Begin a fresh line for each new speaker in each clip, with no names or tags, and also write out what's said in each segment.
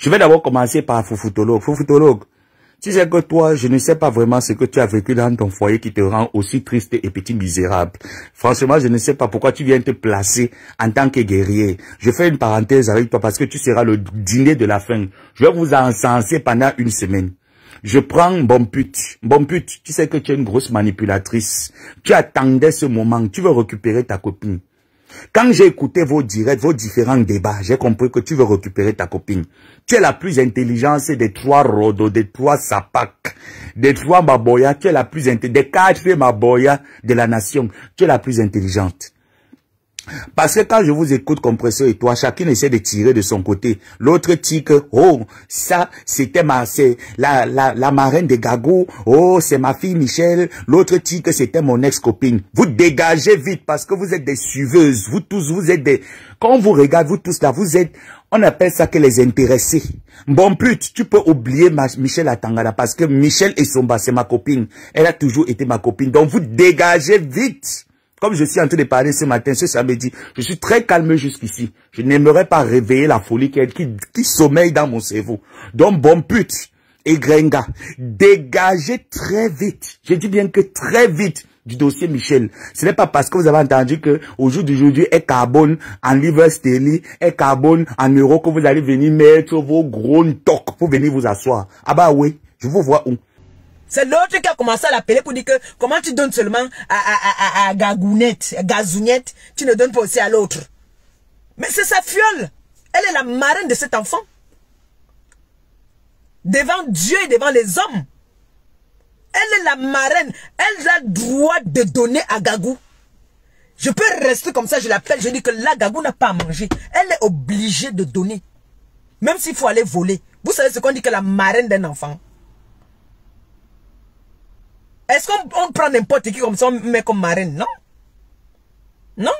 Je vais d'abord commencer par Faux photologue, tu sais que toi, je ne sais pas vraiment ce que tu as vécu dans ton foyer qui te rend aussi triste et petit misérable. Franchement, je ne sais pas pourquoi tu viens te placer en tant que guerrier. Je fais une parenthèse avec toi parce que tu seras le dîner de la fin. Je vais vous encenser pendant une semaine. Je prends bon pute. Bon pute, tu sais que tu es une grosse manipulatrice. Tu attendais ce moment. Tu veux récupérer ta copine. Quand j'ai écouté vos directs, vos différents débats, j'ai compris que tu veux récupérer ta copine. Tu es la plus intelligente des trois Rodo, des trois Sapak, des trois Maboya. Tu es la plus intelligente, des quatre Maboya de la nation. Tu es la plus intelligente. Parce que quand je vous écoute, compresseur et toi, chacun essaie de tirer de son côté. L'autre tique, oh, ça, c'était ma, la, la, la marraine de Gago, Oh, c'est ma fille Michel. L'autre tique, c'était mon ex-copine. Vous dégagez vite parce que vous êtes des suiveuses. Vous tous, vous êtes des, quand on vous regarde, vous tous là, vous êtes, on appelle ça que les intéressés. Bon pute, tu peux oublier ma, Michel Atangana parce que Michel Somba, c'est ma copine. Elle a toujours été ma copine. Donc vous dégagez vite. Comme je suis en train de parler ce matin, ce samedi, je suis très calme jusqu'ici. Je n'aimerais pas réveiller la folie qui, qui, sommeille dans mon cerveau. Donc, bon pute, et dégagez très vite. Je dis bien que très vite du dossier Michel. Ce n'est pas parce que vous avez entendu que au jour d'aujourd'hui est carbone en livre sterling, est carbone en euros que vous allez venir mettre vos gros tocs pour venir vous asseoir. Ah bah oui, je vous vois où
c'est l'autre qui a commencé à l'appeler pour dire que comment tu donnes seulement à, à, à, à Gagounette, Gazounette, tu ne donnes pas aussi à l'autre. Mais c'est sa fiole. Elle est la marraine de cet enfant. Devant Dieu et devant les hommes. Elle est la marraine. Elle a droit de donner à Gagou. Je peux rester comme ça, je l'appelle, je dis que là, Gagou n'a pas à manger. Elle est obligée de donner. Même s'il faut aller voler. Vous savez ce qu'on dit que la marraine d'un enfant, est-ce qu'on prend n'importe qui comme ça, on met comme marraine, non Non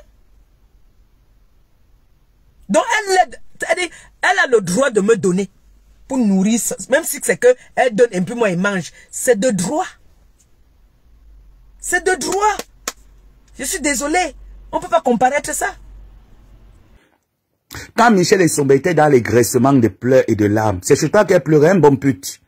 Donc elle, elle a le droit de me donner pour nourrir, même si c'est qu'elle donne un peu moins et mange, c'est de droit. C'est de droit. Je suis désolé, on ne peut pas comparaître ça.
Quand Michel est son dans les graissements de pleurs et de larmes, c'est sur toi qu'elle pleurait un bon pute.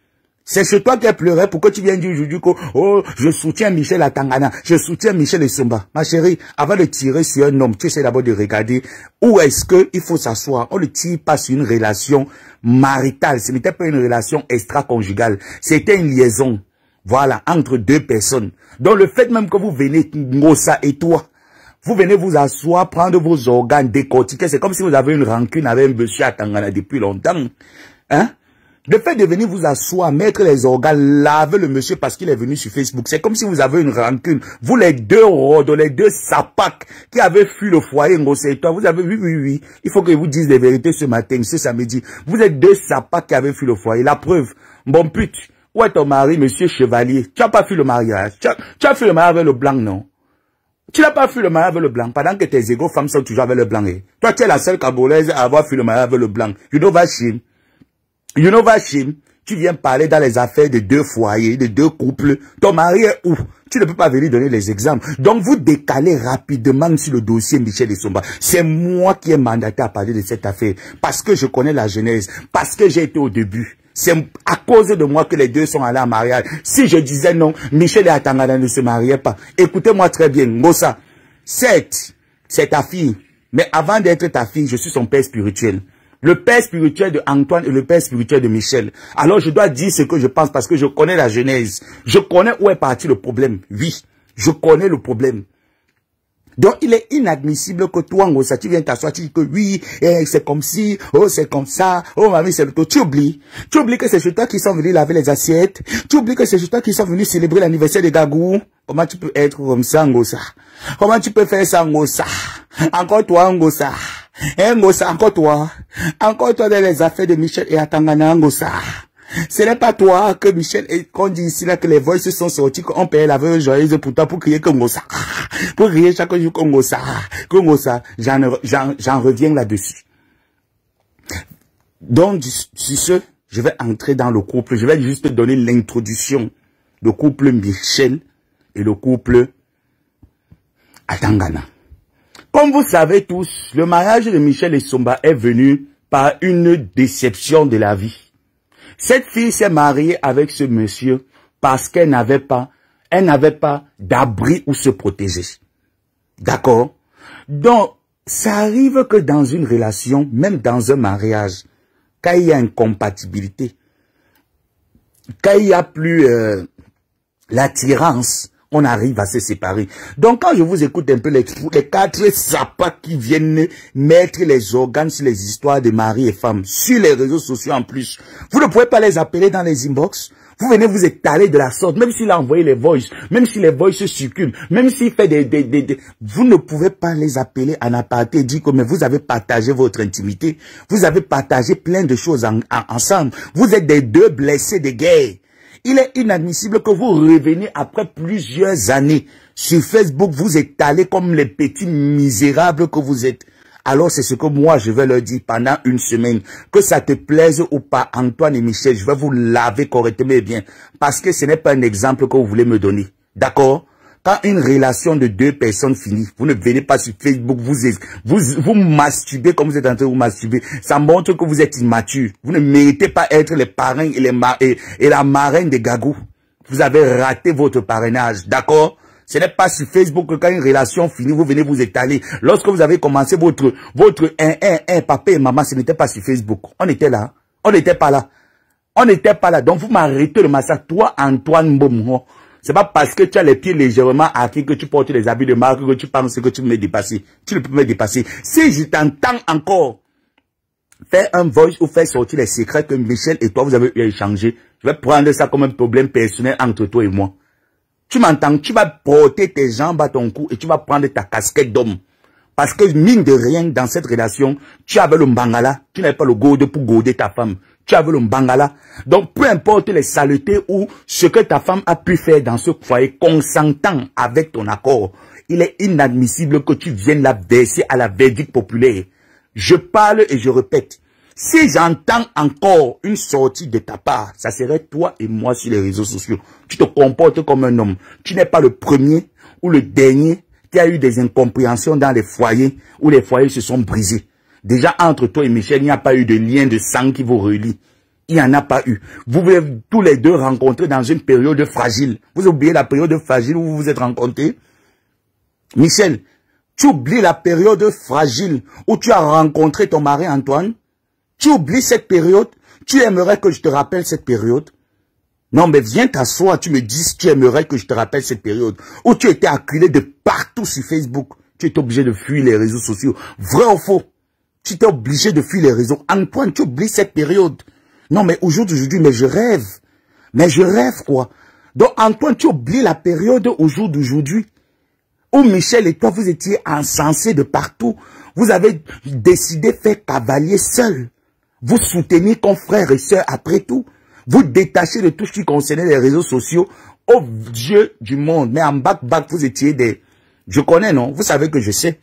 C'est chez toi qui pleurait pour que tu viens dire aujourd'hui que oh, je soutiens Michel Atangana, je soutiens Michel Sumba Ma chérie, avant de tirer sur un homme, tu essaies d'abord de regarder où est-ce qu'il faut s'asseoir. On ne tire pas sur une relation maritale. Ce n'était pas une relation extra-conjugale. C'était une liaison. Voilà, entre deux personnes. Donc le fait même que vous venez, Ngosa et toi, vous venez vous asseoir, prendre vos organes, décortiquer. C'est comme si vous avez une rancune avec un monsieur Atangana depuis longtemps. Hein le fait de venir vous asseoir, mettre les organes, laver le monsieur parce qu'il est venu sur Facebook, c'est comme si vous avez une rancune. Vous les deux rodos, les deux sapacs qui avaient fui le foyer c'est toi, vous avez, oui, oui, oui, il faut que vous dise des vérités ce matin, ce samedi. Vous êtes deux sapacs qui avaient fui le foyer. La preuve, bon pute, où est ton mari, monsieur Chevalier Tu n'as pas fui le mariage. Tu as, fui le mariage avec le blanc, non tu n'as pas fui le mariage avec le blanc, pendant que tes égaux femmes sont toujours avec le blanc. Eh? Toi, tu es la seule cabolaise à avoir fui le mariage avec le blanc. You dois va know Vachim, tu viens parler dans les affaires de deux foyers, de deux couples. Ton mari est où Tu ne peux pas venir donner les exemples. Donc, vous décalez rapidement sur le dossier Michel et Somba. C'est moi qui ai mandaté à parler de cette affaire. Parce que je connais la genèse. Parce que j'ai été au début. C'est à cause de moi que les deux sont allés en mariage. Si je disais non, Michel et Atangana ne se mariaient pas. Écoutez-moi très bien, Mossa, Certes, c'est ta fille. Mais avant d'être ta fille, je suis son père spirituel. Le père spirituel de Antoine et le père spirituel de Michel. Alors je dois dire ce que je pense parce que je connais la genèse. Je connais où est parti le problème. Oui, je connais le problème. Donc, il est inadmissible que toi, Angosa, tu viens t'asseoir, tu dis que oui, eh, c'est comme si, oh, c'est comme ça, oh, mamie, c'est le tout. Tu oublies. Tu oublies que c'est chez toi qui sont venus laver les assiettes. Tu oublies que c'est chez toi qui sont venus célébrer l'anniversaire de Gagou. Comment tu peux être comme ça, Angosa Comment tu peux faire ça, Angosa Encore toi, Angosa Eh, encore toi. Encore toi dans les affaires de Michel et Atangana, Angosa ce n'est pas toi que Michel et qu'on dit ici là que les voix se sont sorties, qu'on paye la veuve joyeuse pour toi, pour crier ça, Pour crier chaque jour comme ça. J'en reviens là-dessus. Donc, si ce, je vais entrer dans le couple. Je vais juste donner l'introduction. Le couple Michel et le couple Atangana. Comme vous savez tous, le mariage de Michel et Somba est venu par une déception de la vie. Cette fille s'est mariée avec ce monsieur parce qu'elle n'avait pas, elle n'avait pas d'abri où se protéger. D'accord Donc, ça arrive que dans une relation, même dans un mariage, quand il y a incompatibilité, quand il n'y a plus euh, l'attirance, on arrive à se séparer. Donc quand je vous écoute un peu les, les quatre sapas qui viennent mettre les organes sur les histoires de mari et femme, sur les réseaux sociaux en plus, vous ne pouvez pas les appeler dans les inbox vous venez vous étaler de la sorte, même s'il a envoyé les voices, même si les voices circulent, même s'il fait des, des, des, Vous ne pouvez pas les appeler en aparté et dire que vous avez partagé votre intimité, vous avez partagé plein de choses ensemble, vous êtes des deux blessés de guerre. Il est inadmissible que vous reveniez après plusieurs années sur Facebook, vous étalez comme les petits misérables que vous êtes. Alors c'est ce que moi je vais leur dire pendant une semaine. Que ça te plaise ou pas, Antoine et Michel, je vais vous laver correctement et bien. Parce que ce n'est pas un exemple que vous voulez me donner. D'accord quand une relation de deux personnes finit, vous ne venez pas sur Facebook, vous, vous, vous masturbez comme vous êtes en train de vous masturber. Ça montre que vous êtes immature. Vous ne méritez pas être les parrains et, les et, la marraine des gagous. Vous avez raté votre parrainage, d'accord ce n'est pas sur Facebook que quand une relation finit, vous venez vous étaler. Lorsque vous avez commencé votre votre un, 1, papa et maman, ce n'était pas sur Facebook. On était là. On n'était pas là. On n'était pas là. Donc, vous m'arrêtez le massacre. Toi, Antoine Mbomho, n'est pas parce que tu as les pieds légèrement arqués que tu portes les habits de marque, que tu penses que tu me dépasser. Tu ne peux me dépasser. Si je t'entends encore faire un voice ou faire sortir les secrets que Michel et toi vous avez eu je vais prendre ça comme un problème personnel entre toi et moi. Tu m'entends, tu vas porter tes jambes à ton cou et tu vas prendre ta casquette d'homme. Parce que mine de rien, dans cette relation, tu avais le mangala, tu n'avais pas le gode pour goder ta femme tu avais le mbangala. Donc, peu importe les saletés ou ce que ta femme a pu faire dans ce foyer, consentant avec ton accord, il est inadmissible que tu viennes la à la verdict populaire. Je parle et je répète. Si j'entends encore une sortie de ta part, ça serait toi et moi sur les réseaux sociaux. Tu te comportes comme un homme. Tu n'es pas le premier ou le dernier qui a eu des incompréhensions dans les foyers où les foyers se sont brisés. Déjà, entre toi et Michel, il n'y a pas eu de lien de sang qui vous relie. Il n'y en a pas eu. Vous vous tous les deux rencontrés dans une période fragile. Vous oubliez la période fragile où vous vous êtes rencontrés. Michel, tu oublies la période fragile où tu as rencontré ton mari Antoine. Tu oublies cette période. Tu aimerais que je te rappelle cette période. Non, mais viens t'asseoir, tu me dis si tu aimerais que je te rappelle cette période où tu étais acculé de partout sur Facebook. Tu es obligé de fuir les réseaux sociaux. Vrai ou faux tu t'es obligé de fuir les réseaux. Antoine, tu oublies cette période. Non, mais aujourd'hui, d'aujourd'hui, mais je rêve. Mais je rêve, quoi. Donc, Antoine, tu oublies la période au jour d'aujourd'hui où Michel et toi, vous étiez encensés de partout. Vous avez décidé de faire cavalier seul. Vous soutenez confrères et sœurs après tout. Vous détachez de tout ce qui concernait les réseaux sociaux au oh, Dieu du monde. Mais en back vous étiez des... Je connais, non Vous savez que je sais.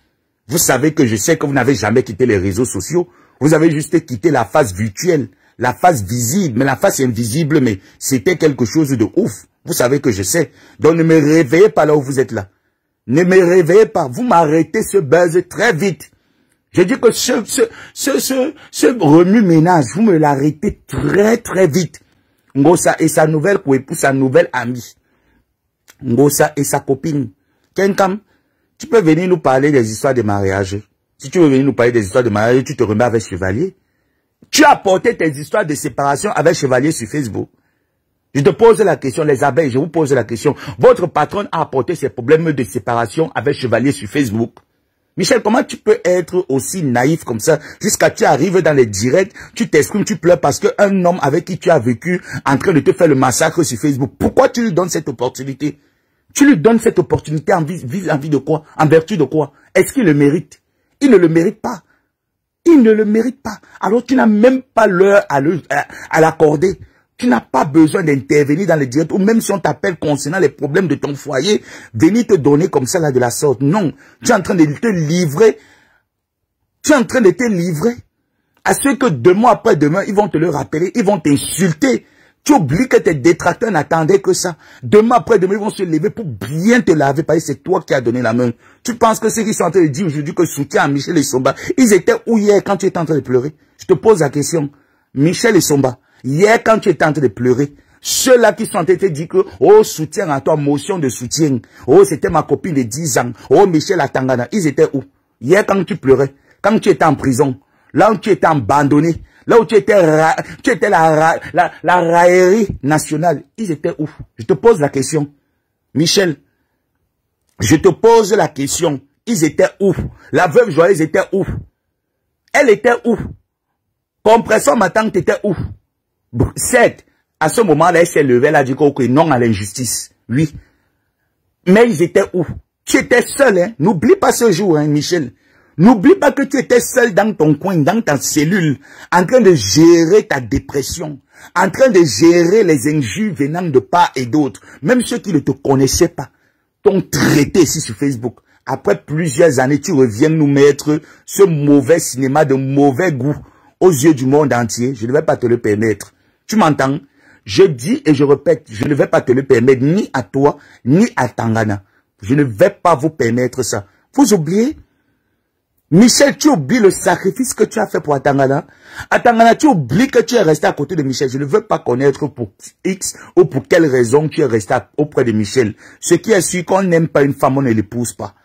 Vous savez que je sais que vous n'avez jamais quitté les réseaux sociaux. Vous avez juste quitté la face virtuelle, la face visible, mais la face invisible, mais c'était quelque chose de ouf. Vous savez que je sais. Donc ne me réveillez pas là où vous êtes là. Ne me réveillez pas. Vous m'arrêtez ce buzz très vite. Je dis que ce, ce, ce, ce, remue-ménage, vous me l'arrêtez très, très vite. Ngosa et sa nouvelle pour sa nouvelle amie. Ngosa et sa copine. Kenkam, tu peux venir nous parler des histoires de mariage. Si tu veux venir nous parler des histoires de mariage, tu te remets avec Chevalier. Tu as porté tes histoires de séparation avec Chevalier sur Facebook. Je te pose la question, les abeilles, je vous pose la question. Votre patron a apporté ses problèmes de séparation avec Chevalier sur Facebook. Michel, comment tu peux être aussi naïf comme ça jusqu'à tu arrives dans les directs, tu t'exprimes, tu pleures parce qu'un homme avec qui tu as vécu en train de te faire le massacre sur Facebook, pourquoi tu lui donnes cette opportunité tu lui donnes cette opportunité en, vis, de quoi en vertu de quoi Est-ce qu'il le mérite Il ne le mérite pas. Il ne le mérite pas. Alors tu n'as même pas l'heure à l'accorder. Tu n'as pas besoin d'intervenir dans les directs, ou même si on t'appelle concernant les problèmes de ton foyer, venir te donner comme ça de la sorte. Non, tu es en train de te livrer. Tu es en train de te livrer à ce que demain après demain, ils vont te le rappeler, ils vont t'insulter. Tu oublies que tes détracteurs n'attendaient que ça. Demain après demain, ils vont se lever pour bien te laver parce que c'est toi qui as donné la main. Tu penses que ceux qui sont en train de dire aujourd'hui que soutien à Michel et Somba, ils étaient où hier quand tu étais en train de pleurer Je te pose la question. Michel et Somba, hier quand tu étais en train de pleurer, ceux-là qui sont en train de dire que, oh, soutien à toi, motion de soutien. Oh, c'était ma copine de 10 ans. Oh, Michel Atangana. Ils étaient où? Hier, quand tu pleurais, quand tu étais en prison, là où tu étais abandonné, Là où tu étais, la, raillerie nationale, ils étaient ouf. Je te pose la question. Michel, je te pose la question. Ils étaient ouf. La veuve joyeuse était ouf. Elle était ouf. Compressant ma tante était ouf. Certes, à ce moment-là, elle s'est levée, elle a dit que non à l'injustice. Oui. Mais ils étaient ouf. Tu étais seul, hein? N'oublie pas ce jour, hein, Michel. N'oublie pas que tu étais seul dans ton coin, dans ta cellule, en train de gérer ta dépression, en train de gérer les injures venant de part et d'autre, même ceux qui ne te connaissaient pas, t'ont traité ici sur Facebook. Après plusieurs années, tu reviens nous mettre ce mauvais cinéma de mauvais goût aux yeux du monde entier. Je ne vais pas te le permettre. Tu m'entends Je dis et je répète, je ne vais pas te le permettre ni à toi, ni à Tangana. Je ne vais pas vous permettre ça. Vous oubliez Michel, tu oublies le sacrifice que tu as fait pour Atangana. Atangana, tu oublies que tu es resté à côté de Michel. Je ne veux pas connaître pour X ou pour quelle raison tu es resté auprès de Michel. Ce qui est sûr, qu'on n'aime pas une femme, on ne l'épouse pas.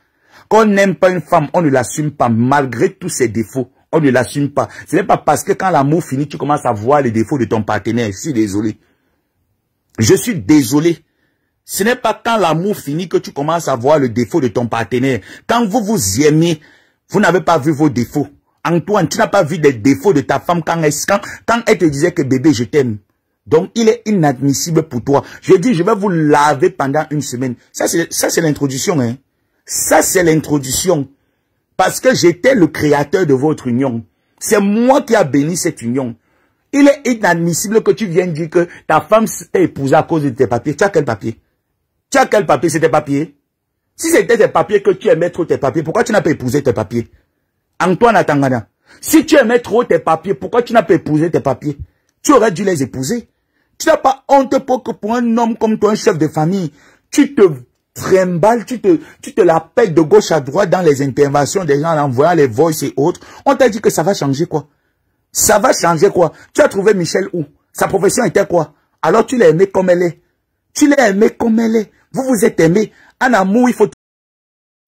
Qu'on n'aime pas une femme, on ne l'assume pas malgré tous ses défauts. On ne l'assume pas. Ce n'est pas parce que quand l'amour finit, tu commences à voir les défauts de ton partenaire. Je suis désolé. Je suis désolé. Ce n'est pas quand l'amour finit que tu commences à voir le défaut de ton partenaire. Quand vous vous aimez, vous n'avez pas vu vos défauts. Antoine, tu n'as pas vu les défauts de ta femme quand elle, te disait que bébé, je t'aime. Donc, il est inadmissible pour toi. Je dis, je vais vous laver pendant une semaine. Ça, c'est l'introduction. Hein. Ça, c'est l'introduction. Parce que j'étais le créateur de votre union. C'est moi qui a béni cette union. Il est inadmissible que tu viennes dire que ta femme s'est épousée à cause de tes papiers. Tu as quel papier Tu as quel papier C'est tes papiers si c'était tes papiers que tu aimais trop tes papiers, pourquoi tu n'as pas épousé tes papiers Antoine Atangana, si tu aimais trop tes papiers, pourquoi tu n'as pas épousé tes papiers Tu aurais dû les épouser. Tu n'as pas honte pour que pour un homme comme toi, un chef de famille, tu te trimballes, tu te, tu te la pètes de gauche à droite dans les interventions des gens en envoyant les voices et autres. On t'a dit que ça va changer quoi Ça va changer quoi Tu as trouvé Michel où Sa profession était quoi Alors tu l'as aimé comme elle est. Tu l'as aimé comme elle est. Vous vous êtes aimé. En amour, il faut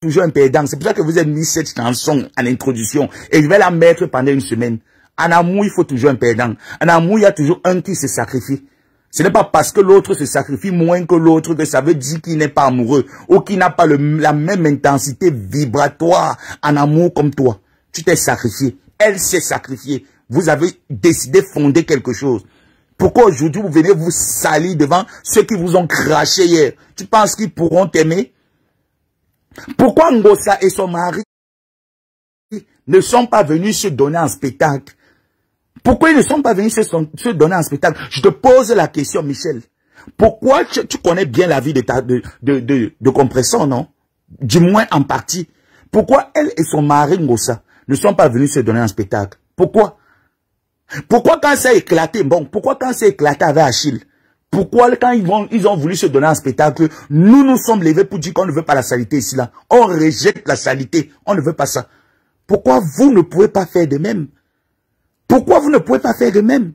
toujours un perdant. C'est pour ça que vous avez mis cette chanson en introduction. Et je vais la mettre pendant une semaine. En amour, il faut toujours un perdant. En amour, il y a toujours un qui se sacrifie. Ce n'est pas parce que l'autre se sacrifie moins que l'autre que ça veut dire qu'il n'est pas amoureux ou qu'il n'a pas la même intensité vibratoire en amour comme toi. Tu t'es sacrifié. Elle s'est sacrifiée. Vous avez décidé de fonder quelque chose. Pourquoi aujourd'hui vous venez vous salir devant ceux qui vous ont craché hier Tu penses qu'ils pourront t'aimer Pourquoi Ngosa et son mari ne sont pas venus se donner un spectacle Pourquoi ils ne sont pas venus se, donner un spectacle Je te pose la question, Michel. Pourquoi tu, connais bien la vie de, ta, de, non Du moins en partie. Pourquoi elle et son mari Ngosa ne sont pas venus se donner un spectacle Pourquoi pourquoi quand ça a éclaté, bon, pourquoi quand ça a éclaté avec Achille, pourquoi quand ils, vont, ils ont voulu se donner un spectacle, nous nous sommes levés pour dire qu'on ne veut pas la salité ici-là. On rejette la salité. on ne veut pas ça. Pourquoi vous ne pouvez pas faire de même Pourquoi vous ne pouvez pas faire de même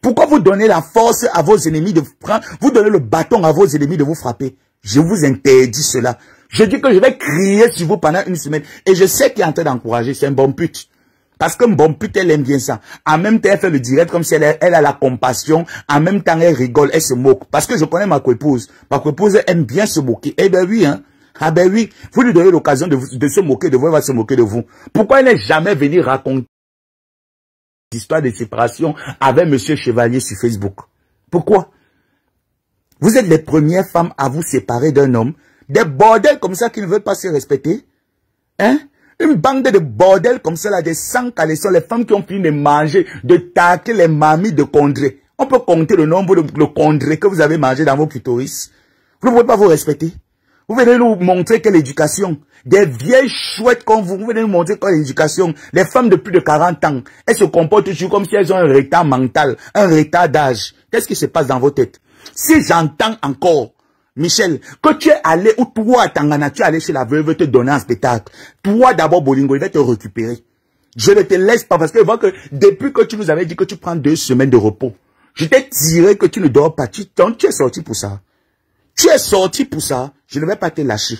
Pourquoi vous donnez la force à vos ennemis de vous prendre, vous donnez le bâton à vos ennemis de vous frapper Je vous interdis cela. Je dis que je vais crier sur vous pendant une semaine. Et je sais qu'il est en train d'encourager, c'est un bon pute. Parce que bon, putain, elle aime bien ça. En même temps, elle fait le direct comme si elle, a la compassion. En même temps, elle rigole, elle se moque. Parce que je connais ma coépouse. Ma coépouse aime bien se moquer. Eh ben oui, hein. Ah ben oui, vous lui donnez l'occasion de, se moquer de vous, elle va se moquer de vous. Pourquoi elle n'est jamais venue raconter l'histoire de séparation avec Monsieur Chevalier sur Facebook Pourquoi Vous êtes les premières femmes à vous séparer d'un homme. Des bordels comme ça qui ne veulent pas se respecter. Hein une bande de bordel comme cela, des sans caleçons, les femmes qui ont fini de manger, de taquer les mamies de Condré. On peut compter le nombre de, de Condré que vous avez mangé dans vos clitoris. Vous ne pouvez pas vous respecter. Vous venez nous montrer quelle éducation. Des vieilles chouettes comme vous, vous venez nous montrer quelle éducation. Les femmes de plus de 40 ans, elles se comportent toujours comme si elles ont un retard mental, un retard d'âge. Qu'est-ce qui se passe dans vos têtes Si j'entends encore Michel, que tu es allé, ou toi, Tangana, tu es allé chez la veuve te donner un spectacle. Toi, d'abord, Bolingo, il va te récupérer. Je ne te laisse pas parce que vois que depuis que tu nous avais dit que tu prends deux semaines de repos, je t'ai tiré que tu ne dors pas. Tu, tu es sorti pour ça. Tu es sorti pour ça. Je ne vais pas te lâcher.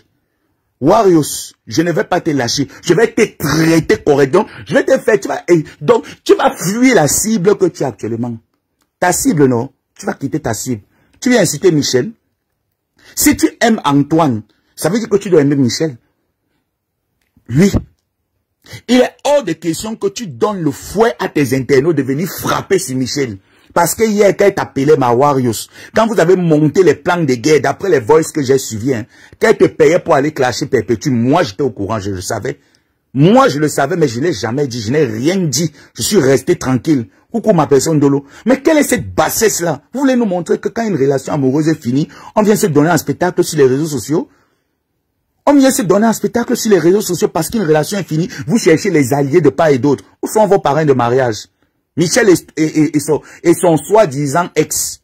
Warios, je ne vais pas te lâcher. Je vais te traiter correctement. Je vais te faire, tu vas, eh, donc, tu vas fuir la cible que tu as actuellement. Ta cible, non? Tu vas quitter ta cible. Tu viens inciter Michel. Si tu aimes Antoine, ça veut dire que tu dois aimer Michel. Oui. Il est hors de question que tu donnes le fouet à tes internautes de venir frapper sur Michel. Parce que hier, quand t'appelait Mawarius, quand vous avez monté les plans de guerre, d'après les voices que j'ai suivies, hein, te payait pour aller clasher Perpétue, moi j'étais au courant, je le savais. Moi, je le savais, mais je ne l'ai jamais dit. Je n'ai rien dit. Je suis resté tranquille. Coucou ma personne de l'eau. Mais quelle est cette bassesse-là Vous voulez nous montrer que quand une relation amoureuse est finie, on vient se donner un spectacle sur les réseaux sociaux On vient se donner un spectacle sur les réseaux sociaux parce qu'une relation est finie. Vous cherchez les alliés de part et d'autre. Où sont vos parrains de mariage Michel et, son, son soi-disant ex.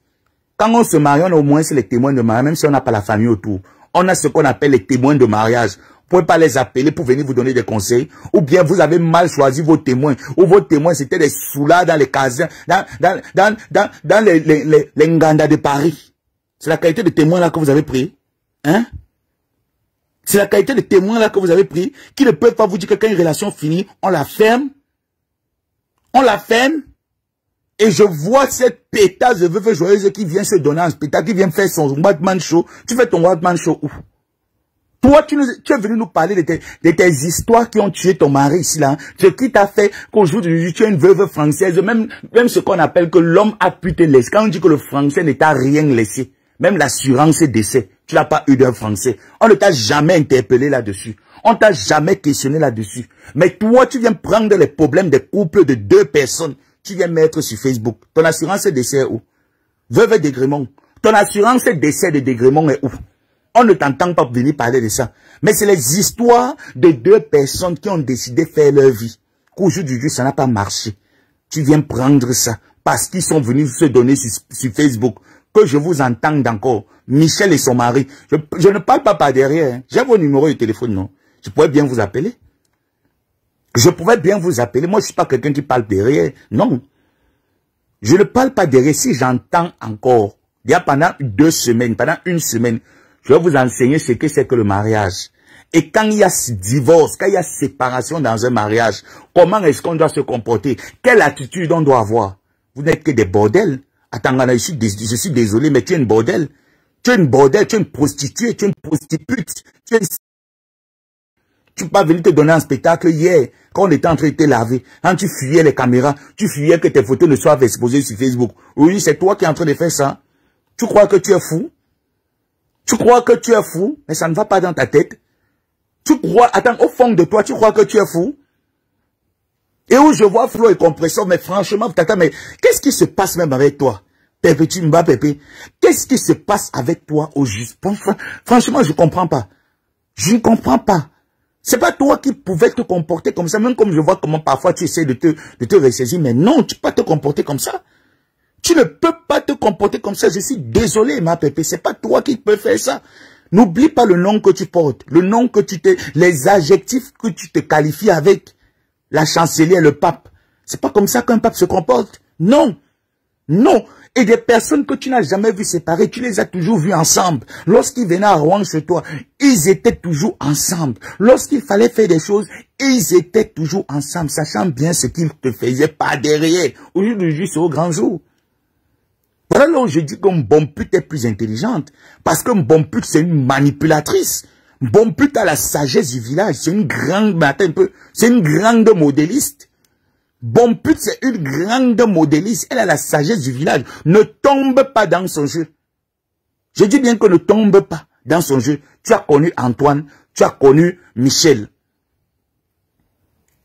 Quand on se marie, on a au moins les témoins de mariage, même si on n'a pas la famille autour. On a ce qu'on appelle les témoins de mariage. Vous pouvez pas les appeler pour venir vous donner des conseils. Ou bien vous avez mal choisi vos témoins. Ou vos témoins, c'était des soulats dans les casins, dans, les, les, Nganda de Paris. C'est la qualité de témoins là que vous avez pris. Hein? C'est la qualité de témoins là que vous avez pris qui ne peuvent pas vous dire que quand une relation finit, on la ferme. On la ferme. Et je vois cette pétasse de veuve joyeuse qui vient se donner en spectacle, qui vient faire son Batman show. Tu fais ton Batman show où toi, tu, es venu nous parler de tes, histoires qui ont tué ton mari ici, là. Ce qui t'a fait qu'aujourd'hui, tu es une veuve française, même, même ce qu'on appelle que l'homme a pu te laisser. Quand on dit que le français ne t'a rien laissé, même l'assurance est décès, tu n'as pas eu d'un français. On ne t'a jamais interpellé là-dessus. On t'a jamais questionné là-dessus. Mais toi, tu viens prendre les problèmes des couples de deux personnes. Tu viens mettre sur Facebook. Ton assurance est décès où Veuve dégrément Ton assurance est décès de dégrément est où on ne t'entend pas venir parler de ça. Mais c'est les histoires de deux personnes qui ont décidé de faire leur vie. Qu'au du ça n'a pas marché. Tu viens prendre ça parce qu'ils sont venus se donner sur, Facebook. Que je vous entende encore. Michel et son mari. Je, ne parle pas par derrière. Hein. J'ai vos numéros de téléphone, non Je pourrais bien vous appeler. Je pourrais bien vous appeler. Moi, je suis pas quelqu'un qui parle derrière. Non. Je ne parle pas derrière. Si j'entends encore, il y a pendant deux semaines, pendant une semaine, je vais vous enseigner ce que c'est que le mariage. Et quand il y a ce divorce, quand il y a séparation dans un mariage, comment est-ce qu'on doit se comporter Quelle attitude on doit avoir Vous n'êtes que des bordels. Attends, je suis, désolé, mais tu es une bordel. Tu es une bordel, tu es une prostituée, tu es une prostitute. Tu es Tu pas venu te donner un spectacle hier, quand on était en train de te laver. Quand tu fuyais les caméras, tu fuyais que tes photos ne soient exposées sur Facebook. Oui, c'est toi qui es en train de faire ça. Tu crois que tu es fou tu crois que tu es fou, mais ça ne va pas dans ta tête. Tu crois, attends, au fond de toi, tu crois que tu es fou. Et où je vois Flo et Compresseur, mais franchement, tata, mais qu'est-ce qui se passe même avec toi Pépé, tu me Pépé. Qu'est-ce qui se passe avec toi au juste Franchement, je ne comprends pas. Je ne comprends pas. C'est pas toi qui pouvais te comporter comme ça, même comme je vois comment parfois tu essaies de te, de te ressaisir, mais non, tu peux pas te comporter comme ça. Tu ne peux pas te comporter comme ça. Je suis désolé, ma pépé. C'est pas toi qui peux faire ça. N'oublie pas le nom que tu portes, le nom que tu te, les adjectifs que tu te qualifies avec. La chancelière, le pape. C'est pas comme ça qu'un pape se comporte. Non. Non. Et des personnes que tu n'as jamais vues séparées, tu les as toujours vues ensemble. Lorsqu'ils venaient à Rouen chez toi, ils étaient toujours ensemble. Lorsqu'il fallait faire des choses, ils étaient toujours ensemble, sachant bien ce qu'ils te faisaient pas derrière. Au lieu de juste au grand jour. Voilà je dis que bon pute est plus intelligente. Parce que bon pute, c'est une manipulatrice. Bon pute a la sagesse du village. C'est une grande, mais un peu, c'est une grande modéliste. Bon pute, c'est une grande modéliste. Elle a la sagesse du village. Ne tombe pas dans son jeu. Je dis bien que ne tombe pas dans son jeu. Tu as connu Antoine, tu as connu Michel.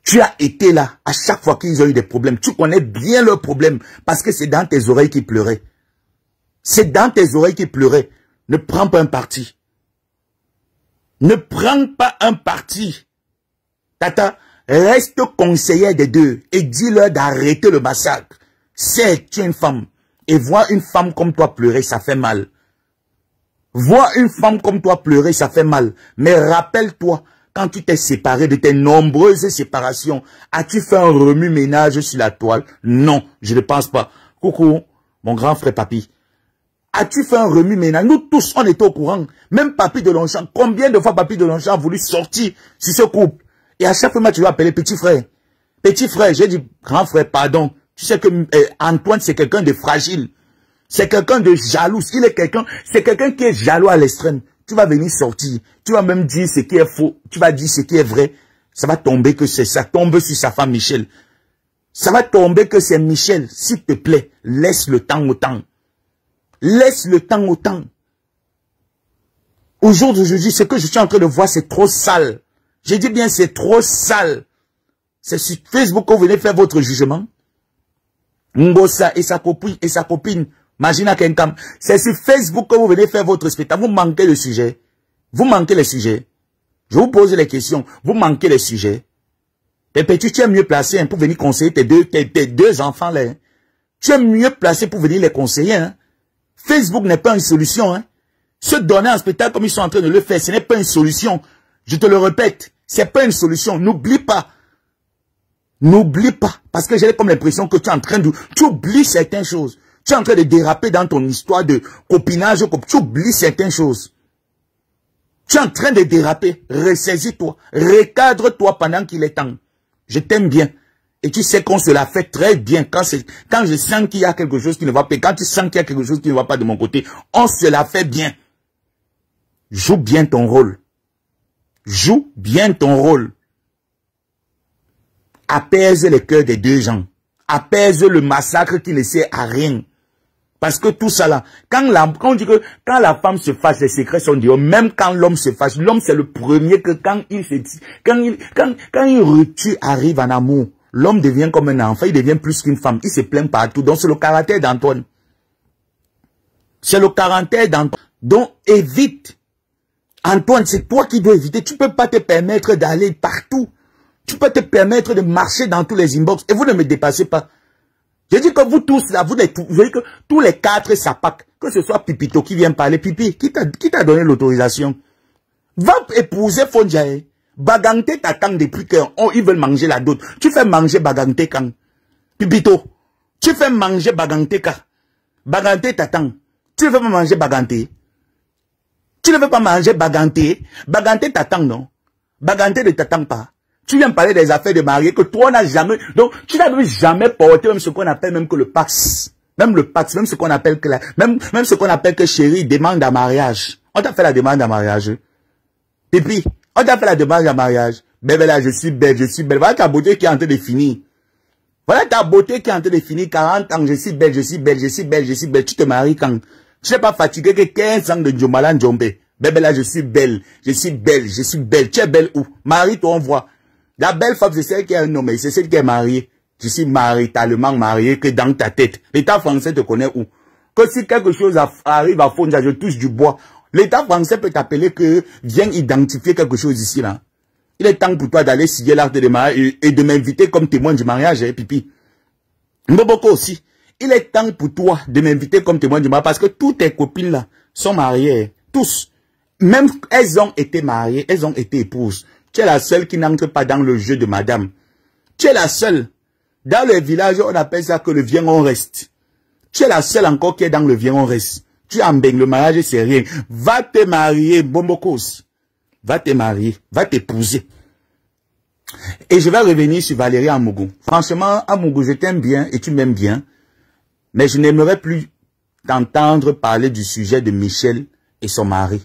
Tu as été là à chaque fois qu'ils ont eu des problèmes. Tu connais bien leurs problèmes parce que c'est dans tes oreilles qu'ils pleuraient. C'est dans tes oreilles qu'il pleurait. Ne prends pas un parti. Ne prends pas un parti. Tata, reste conseiller des deux et dis-leur d'arrêter le massacre. C'est tu es une femme. Et voir une femme comme toi pleurer, ça fait mal. Voir une femme comme toi pleurer, ça fait mal. Mais rappelle-toi, quand tu t'es séparé de tes nombreuses séparations, as-tu fait un remue-ménage sur la toile Non, je ne pense pas. Coucou, mon grand frère papy. As-tu fait un remue maintenant Nous tous, on était au courant. Même Papy de Longchamp. Combien de fois Papy de Longchamp a voulu sortir sur ce couple Et à chaque fois, tu dois appeler petit frère. Petit frère, j'ai dit grand frère, pardon. Tu sais que eh, Antoine, c'est quelqu'un de fragile. C'est quelqu'un de jaloux. Il est quelqu'un, c'est quelqu'un qui est jaloux à l'extrême. Tu vas venir sortir. Tu vas même dire ce qui est faux. Tu vas dire ce qui est vrai. Ça va tomber que c'est ça. Tombe sur sa femme Michel. Ça va tomber que c'est Michel. S'il te plaît, laisse le temps au temps. Laisse le temps au temps. Aujourd'hui, jour d'aujourd'hui, ce que je suis en train de voir, c'est trop sale. J'ai dit bien, c'est trop sale. C'est sur Facebook que vous venez faire votre jugement. Mbossa et sa copine, et sa copine, Magina Kenkam. C'est sur Facebook que vous venez faire votre spectacle. Vous manquez le sujet. Vous manquez le sujet. Je vous pose les questions. Vous manquez le sujet. et tu, tu es mieux placé hein, pour venir conseiller tes deux, tes, deux enfants là. Hein. Tu es mieux placé pour venir les conseiller. Hein. Facebook n'est pas une solution. Hein. Se donner un spectacle comme ils sont en train de le faire, ce n'est pas une solution. Je te le répète, ce n'est pas une solution. N'oublie pas. N'oublie pas. Parce que j'ai comme l'impression que tu es en train de... Tu oublies certaines choses. Tu es en train de déraper dans ton histoire de copinage. Tu oublies certaines choses. Tu es en train de déraper. Ressaisis-toi. Recadre-toi pendant qu'il est temps. Je t'aime bien. Et tu sais qu'on se la fait très bien quand, quand je sens qu'il y a quelque chose qui ne va pas, quand tu sens qu'il y a quelque chose qui ne va pas de mon côté, on se la fait bien. Joue bien ton rôle. Joue bien ton rôle. Apaise le cœur des deux gens. Apaise le massacre qui ne sert à rien. Parce que tout ça là, quand, la, on dit que quand la femme se fâche, les secrets sont dehors, même quand l'homme se fâche, l'homme c'est le premier que quand il se, quand il, quand, quand il arrive en amour. L'homme devient comme un enfant, il devient plus qu'une femme. Il se plaint partout. Donc, c'est le caractère d'Antoine. C'est le caractère d'Antoine. Donc, évite. Antoine, c'est toi qui dois éviter. Tu ne peux pas te permettre d'aller partout. Tu peux te permettre de marcher dans tous les inbox. Et vous ne me dépassez pas. Je dis que vous tous, là, vous, êtes, que tous les quatre sapacs, Que ce soit Pipito qui vient parler. Pipi, qui t'a donné l'autorisation Va épouser Fondjaye. Baganté t'attend depuis qu'ils oh, ils veulent manger la dot. Tu fais manger Baganté quand Pipito. Tu fais manger Baganté quand Baganté t'attend. Tu ne veux pas manger Baganté. Tu ne veux pas manger Baganté. Baganté t'attend, non Baganté ne t'attend pas. Tu viens parler des affaires de mariée que toi n'as jamais... Donc, tu n'as jamais porté même ce qu'on appelle même que le pax. Même le pax, même ce qu'on appelle que même, même ce qu'on appelle que chérie demande à mariage. On t'a fait la demande à mariage. Et on t'a fait la demande en mariage. Bébé là, je suis belle, je suis belle. Voilà ta beauté qui est en train de finir. Voilà ta beauté qui est en train de finir. 40 ans, je suis belle, je suis belle, je suis belle, je suis belle. Tu te maries quand Tu n'es pas fatigué que 15 ans de djomala, Djombe. Bébé là, je suis belle, je suis belle, je suis belle. Tu es belle où Marie-toi, on voit. La belle femme, c'est celle qui a un homme, c'est celle qui est mariée. Tu suis maritalement marié que dans ta tête. L'État français te connaît où Que si quelque chose arrive à fond, je touche du bois. L'État français peut t'appeler que viens identifier quelque chose ici, là. Il est temps pour toi d'aller signer l'art de mariage et, de m'inviter comme témoin du mariage, hein, pipi. Mboboko aussi. Il est temps pour toi de m'inviter comme témoin du mariage parce que toutes tes copines, là, sont mariées. Hein, tous. Même elles ont été mariées, elles ont été épouses. Tu es la seule qui n'entre pas dans le jeu de madame. Tu es la seule. Dans le village, on appelle ça que le vient, on reste. Tu es la seule encore qui est dans le vient, on reste. Tu baignes, le mariage, c'est rien. Va te marier, bon Va te marier, va t'épouser. Et je vais revenir sur Valérie Amougou. Franchement, Amougou, je t'aime bien et tu m'aimes bien. Mais je n'aimerais plus t'entendre parler du sujet de Michel et son mari.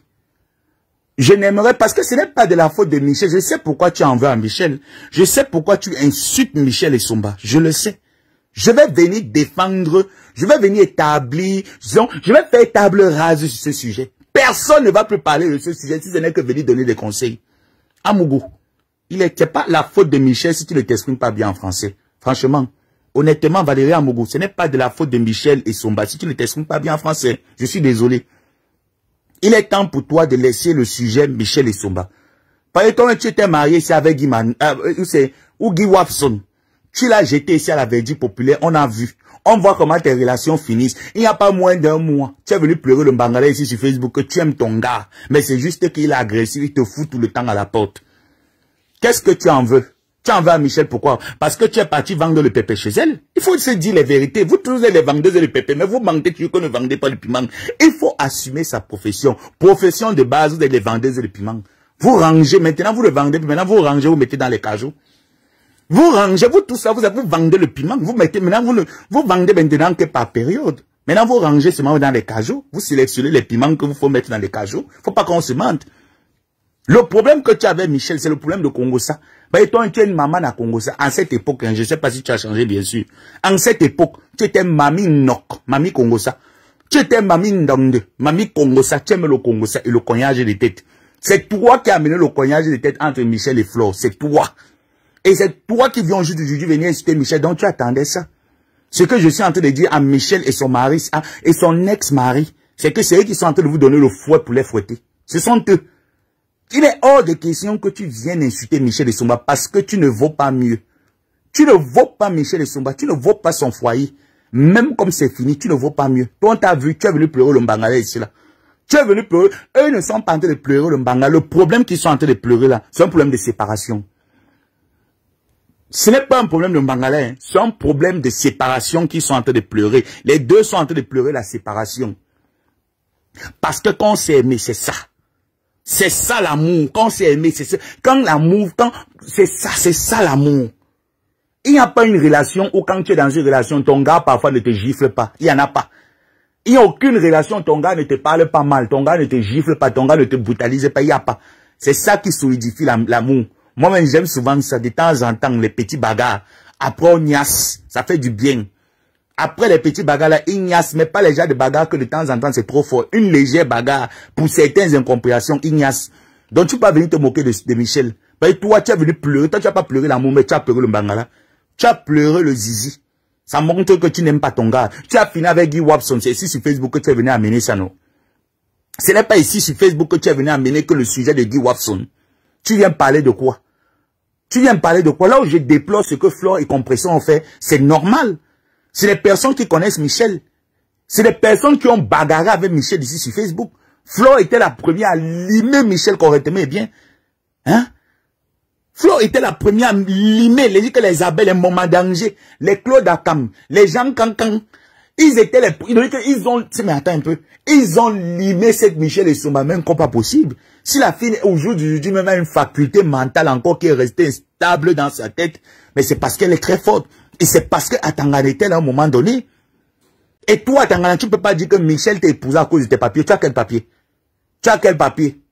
Je n'aimerais, parce que ce n'est pas de la faute de Michel. Je sais pourquoi tu en veux à Michel. Je sais pourquoi tu insultes Michel et son bas. Je le sais. Je vais venir défendre, je vais venir établir, je vais faire table rase sur ce sujet. Personne ne va plus parler de ce sujet si ce n'est que venir donner des conseils. À il n'était pas la faute de Michel si tu ne t'exprimes pas bien en français. Franchement, honnêtement, Valérie Amougou, ce n'est pas de la faute de Michel et Somba si tu ne t'exprimes pas bien en français. Je suis désolé. Il est temps pour toi de laisser le sujet Michel et Somba. Par exemple, tu étais marié, c'est avec Guy Man, ou Guy tu l'as jeté ici à la verdure populaire, on a vu. On voit comment tes relations finissent. Il n'y a pas moins d'un mois. Tu es venu pleurer le Bangladesh ici sur Facebook que tu aimes ton gars. Mais c'est juste qu'il est agressif, il te fout tout le temps à la porte. Qu'est-ce que tu en veux Tu en veux à Michel, pourquoi Parce que tu es parti vendre le pépé chez elle. Il faut se dire les vérités. Vous êtes les vendeuses et le pépé, mais vous mentez que ne vendez pas le piment. Il faut assumer sa profession. Profession de base, vous êtes les vendeuses et les piment. Vous rangez maintenant, vous le vendez, maintenant vous rangez, vous mettez dans les cajots. Vous rangez, vous tout ça, vous, vous vendez le piment, vous mettez, maintenant vous, vous vendez maintenant que par période. Maintenant vous rangez seulement dans les cajots, vous sélectionnez les piments que vous faut mettre dans les cajots, faut pas qu'on se mente. Le problème que tu avais, Michel, c'est le problème de Congosa. Bah, toi, tu es une maman à Congosa, en cette époque, hein, je ne sais pas si tu as changé, bien sûr. En cette époque, tu étais mamie Nok, mamie Congosa. Tu étais mamie Ndonde, mamie Congosa, tu aimes le Congosa et le cognage des têtes. C'est toi qui as amené le cognage des têtes entre Michel et Flore, c'est toi. Et c'est toi qui viens juste aujourd'hui venir insulter Michel, donc tu attendais ça. Ce que je suis en train de dire à Michel et son mari, et son ex-mari, c'est que c'est eux qui sont en train de vous donner le fouet pour les fouetter. Ce sont eux. Il est hors de question que tu viennes insulter Michel et Somba parce que tu ne vaux pas mieux. Tu ne vaux pas Michel et Somba, tu ne vaux pas son foyer. Même comme c'est fini, tu ne vaux pas mieux. Toi, on t'a vu, tu es venu pleurer le Mbangala ici, là. Tu es venu pleurer. Eux ne sont pas en train de pleurer le Mbangala. Le problème qu'ils sont en train de pleurer, là, c'est un problème de séparation. Ce n'est pas un problème de Mangalais, hein. c'est un problème de séparation qui sont en train de pleurer. Les deux sont en train de pleurer la séparation. Parce que quand c'est aimé, c'est ça. C'est ça l'amour. Quand on aimé, c'est ça. Quand l'amour, quand c'est ça, c'est ça l'amour. Il n'y a pas une relation où quand tu es dans une relation, ton gars parfois ne te gifle pas. Il n'y en a pas. Il n'y a aucune relation, ton gars ne te parle pas mal, ton gars ne te gifle pas, ton gars ne te brutalise pas, il n'y a pas. C'est ça qui solidifie l'amour. Moi-même, j'aime souvent ça. De temps en temps, les petits bagarres. Après, on Ça fait du bien. Après les petits bagarres, là, ignace mais pas les gens de bagarre que de temps en temps, c'est trop fort. Une légère bagarre, pour certaines incompréhensions, ignace Donc, tu peux pas venir te moquer de, Michel. Ben, toi, tu es venu pleurer. Toi, tu n'as pas pleuré l'amour, mais tu as pleuré le bangala. Tu as pleuré le zizi. Ça montre que tu n'aimes pas ton gars. Tu as fini avec Guy Watson C'est ici sur Facebook que tu es venu amener ça, non? Ce n'est pas ici sur Facebook que tu es venu amener que le sujet de Guy Watson Tu viens parler de quoi? Tu viens me parler de quoi Là où je déplore ce que Flore et Compression ont fait, c'est normal. C'est les personnes qui connaissent Michel. C'est les personnes qui ont bagarré avec Michel ici sur Facebook. Flore était la première à limer Michel correctement et bien. Hein Flo était la première à limer les que les Abel, les Momadangé, les Claude Akam, les Jean Cancan. Ils étaient les ils ont mais attends un peu. Ils ont limé cette Michel et son même comme pas possible. Si la fille aujourd'hui même a une faculté mentale encore qui est restée instable dans sa tête, mais c'est parce qu'elle est très forte. Et c'est parce qu'à arrêté à un moment donné, et toi, tu ne peux pas dire que Michel t'a épousé à cause de tes papiers. Tu as quel papier Tu as quel papier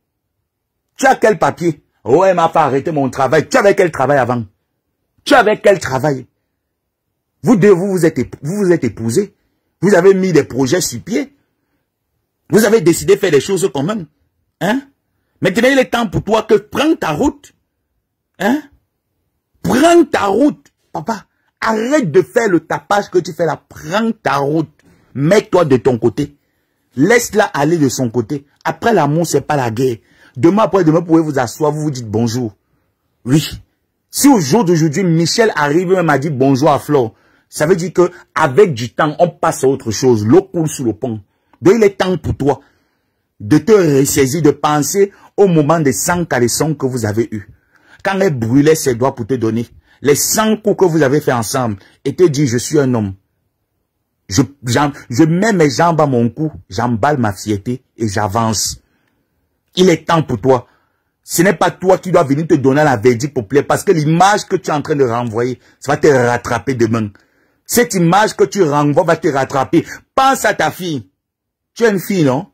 Tu as quel papier Oh, elle m'a fait arrêter mon travail. Tu avais quel travail avant Tu avais quel travail Vous deux, vous vous êtes, vous vous êtes épousés. Vous avez mis des projets sur pied. Vous avez décidé de faire des choses quand même. Hein Maintenant, il est temps pour toi que prends ta route. Hein? Prends ta route, papa. Arrête de faire le tapage que tu fais là. Prends ta route. Mets-toi de ton côté. Laisse-la aller de son côté. Après l'amour, c'est pas la guerre. Demain après demain, vous pouvez vous asseoir, vous vous dites bonjour. Oui. Si au jour d'aujourd'hui, Michel arrive et m'a dit bonjour à Flore, ça veut dire que avec du temps, on passe à autre chose. L'eau coule sous le pont. Donc il est temps pour toi de te ressaisir, de penser au moment des 100 caressons que vous avez eus, quand elle brûlait ses doigts pour te donner, les 100 coups que vous avez fait ensemble, et te dit, je suis un homme. Je, mets mes jambes à mon cou, j'emballe ma fierté et j'avance. Il est temps pour toi. Ce n'est pas toi qui dois venir te donner la verdict pour plaire, parce que l'image que tu es en train de renvoyer, ça va te rattraper demain. Cette image que tu renvoies va te rattraper. Pense à ta fille. Tu es une fille, non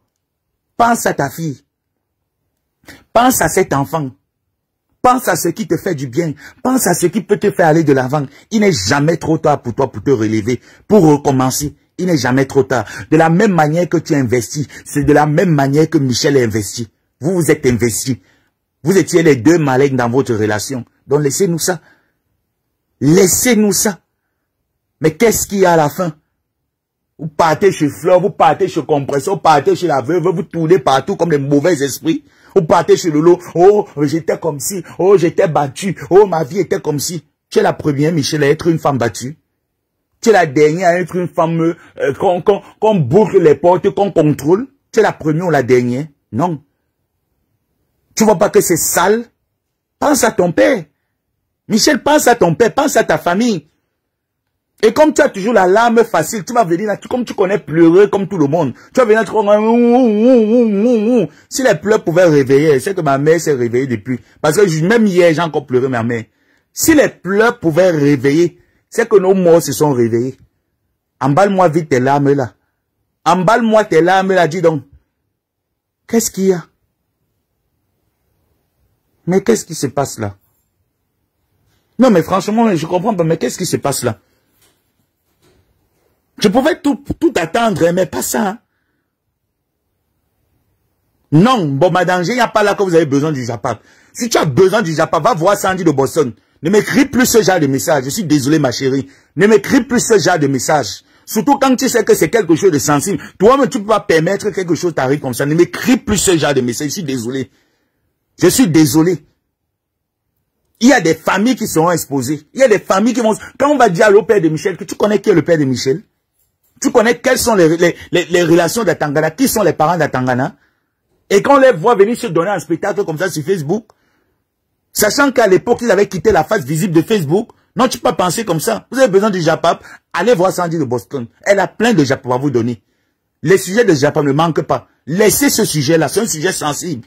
Pense à ta fille. Pense à cet enfant. Pense à ce qui te fait du bien. Pense à ce qui peut te faire aller de l'avant. Il n'est jamais trop tard pour toi pour te relever, pour recommencer. Il n'est jamais trop tard. De la même manière que tu investis, c'est de la même manière que Michel a investi. Vous vous êtes investi. Vous étiez les deux malignes dans votre relation. Donc laissez-nous ça. Laissez-nous ça. Mais qu'est-ce qu'il y a à la fin Vous partez chez Fleur, vous partez chez Compresso vous partez chez la veuve, vous tournez partout comme des mauvais esprits. Vous partez sur le lot. Oh, j'étais comme si. Oh, j'étais battu. Oh, ma vie était comme si. Tu es la première, Michel, à être une femme battue. Tu es la dernière à être une femme euh, qu'on boucle les portes, qu'on contrôle. Tu es la première ou la dernière. Non. Tu vois pas que c'est sale Pense à ton père. Michel, pense à ton père, pense à ta famille. Et comme tu as toujours la larme facile, tu vas venir là, comme tu connais pleurer comme tout le monde. Tu vas venir là, Si les pleurs pouvaient réveiller, c'est que ma mère s'est réveillée depuis. Parce que même hier, j'ai encore pleuré ma mère. Si les pleurs pouvaient réveiller, c'est que nos morts se sont réveillés. Emballe-moi vite tes larmes là. Emballe-moi tes larmes là, dis donc. Qu'est-ce qu'il y a? Mais qu'est-ce qui se passe là? Non, mais franchement, je comprends pas, mais qu'est-ce qui se passe là? Je pouvais tout, attendre, mais pas ça. Non, bon, ma danger, il n'y a pas là que vous avez besoin du Japap. Si tu as besoin du Japap, va voir Sandy de Boston. Ne m'écris plus ce genre de message. Je suis désolé, ma chérie. Ne m'écris plus ce genre de message. Surtout quand tu sais que c'est quelque chose de sensible. Toi-même, tu peux pas permettre que quelque chose t'arrive comme ça. Ne m'écris plus ce genre de message. Je suis désolé. Je suis désolé. Il y a des familles qui seront exposées. Il y a des familles qui vont... Quand on va dire au père de Michel que tu connais qui est le père de Michel, tu connais quelles sont les, les, les, relations d'Atangana, qui sont les parents d'Atangana. Et quand on les voit venir se donner un spectacle comme ça sur Facebook, sachant qu'à l'époque, ils avaient quitté la face visible de Facebook, non, tu peux pas penser comme ça. Vous avez besoin du Japap, allez voir Sandy de Boston. Elle a plein de Japap à vous donner. Les sujets de Japap ne manquent pas. Laissez ce sujet-là, c'est un sujet sensible.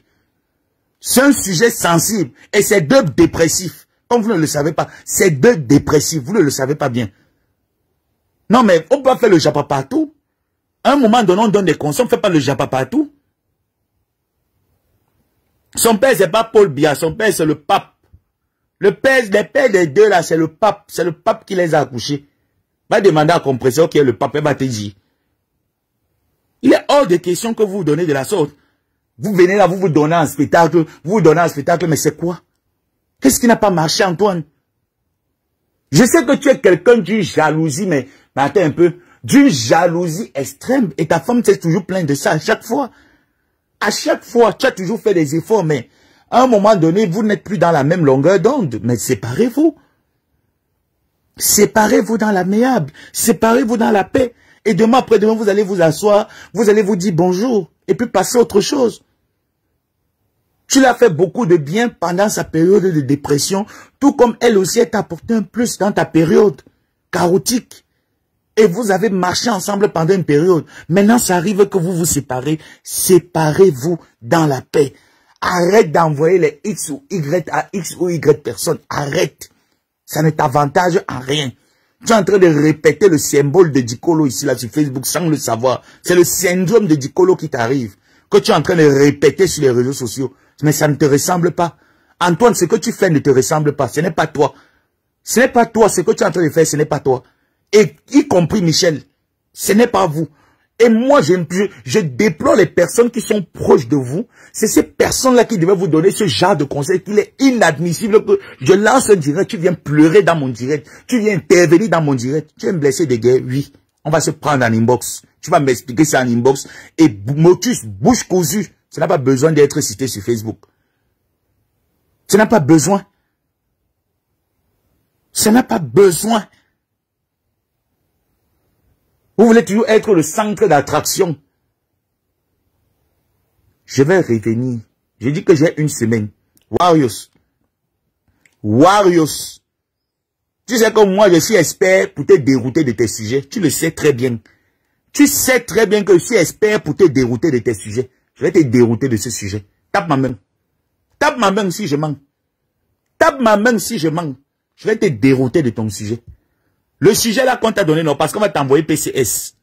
C'est un sujet sensible. Et c'est deux dépressifs. Comme vous ne le savez pas, c'est deux dépressifs. Vous ne le savez pas bien. Non, mais on peut faire le japa partout. À un moment donné, on donne des consommes, on ne fait pas le japa partout. Son père, c'est pas Paul Biya, son père, c'est le pape. Le père, les pères des deux là, c'est le pape. C'est le pape qui les a accouchés. Va demander à compresseur qui est le pape, et va te dire. Il est hors de question que vous vous donnez de la sorte. Vous venez là, vous vous donnez un spectacle, vous vous donnez un spectacle, mais c'est quoi Qu'est-ce qui n'a pas marché, Antoine Je sais que tu es quelqu'un du jalousie, mais attends un peu. D'une jalousie extrême. Et ta femme s'est toujours pleine de ça à chaque fois. À chaque fois, tu as toujours fait des efforts, mais à un moment donné, vous n'êtes plus dans la même longueur d'onde. Mais séparez-vous. Séparez-vous dans l'amiable. Séparez-vous dans la paix. Et demain, après-demain, vous allez vous asseoir, vous allez vous dire bonjour, et puis passer autre chose. Tu l'as fait beaucoup de bien pendant sa période de dépression, tout comme elle aussi, t'a apporté un plus dans ta période chaotique. Et vous avez marché ensemble pendant une période. Maintenant, ça arrive que vous vous séparez. Séparez-vous dans la paix. Arrête d'envoyer les X ou Y à X ou Y personnes. Arrête. Ça ne t'avantage en rien. Tu es en train de répéter le symbole de Dicolo ici, là, sur Facebook, sans le savoir. C'est le syndrome de Dicolo qui t'arrive. Que tu es en train de répéter sur les réseaux sociaux. Mais ça ne te ressemble pas. Antoine, ce que tu fais ne te ressemble pas. Ce n'est pas toi. Ce n'est pas toi. Ce que tu es en train de faire, ce n'est pas toi et y compris Michel. Ce n'est pas vous. Et moi, je, déplore les personnes qui sont proches de vous. C'est ces personnes-là qui devaient vous donner ce genre de conseil qu'il est inadmissible que je lance un direct, tu viens pleurer dans mon direct, tu viens intervenir dans mon direct. Tu es blesser de guerre, oui. On va se prendre en inbox. Tu vas m'expliquer ça en inbox. Et motus, bouche cousue, ça n'a pas besoin d'être cité sur Facebook. Ça n'a pas besoin. Ça n'a pas besoin. Vous voulez toujours être le centre d'attraction. Je vais revenir. Je dis que j'ai une semaine. Warriors. Warriors. Tu sais comme moi, je suis expert pour te dérouter de tes sujets. Tu le sais très bien. Tu sais très bien que je suis expert pour te dérouter de tes sujets. Je vais te dérouter de ce sujet. Tape ma main. Tape ma main si je manque. Tape ma main si je manque. Je vais te dérouter de ton sujet. Le sujet là qu'on t'a donné, non, parce qu'on va t'envoyer PCS.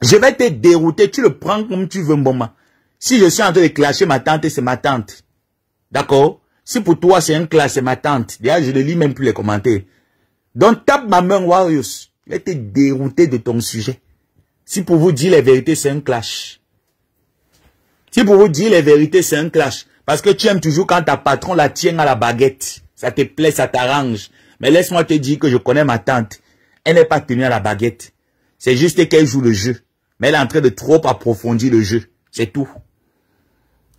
Je vais te dérouter, tu le prends comme tu veux, moment. Si je suis en train de clasher ma tante, c'est ma tante. D'accord Si pour toi, c'est un clash, c'est ma tante. D'ailleurs, je ne lis même plus les commentaires. Donc, tape ma main, Warriors. Je vais te dérouter de ton sujet. Si pour vous dire les vérités, c'est un clash. Si pour vous dire les vérités, c'est un clash. Parce que tu aimes toujours quand ta patron la tient à la baguette. Ça te plaît, ça t'arrange. Mais laisse-moi te dire que je connais ma tante. Elle n'est pas tenue à la baguette. C'est juste qu'elle joue le jeu. Mais elle est en train de trop approfondir le jeu. C'est tout.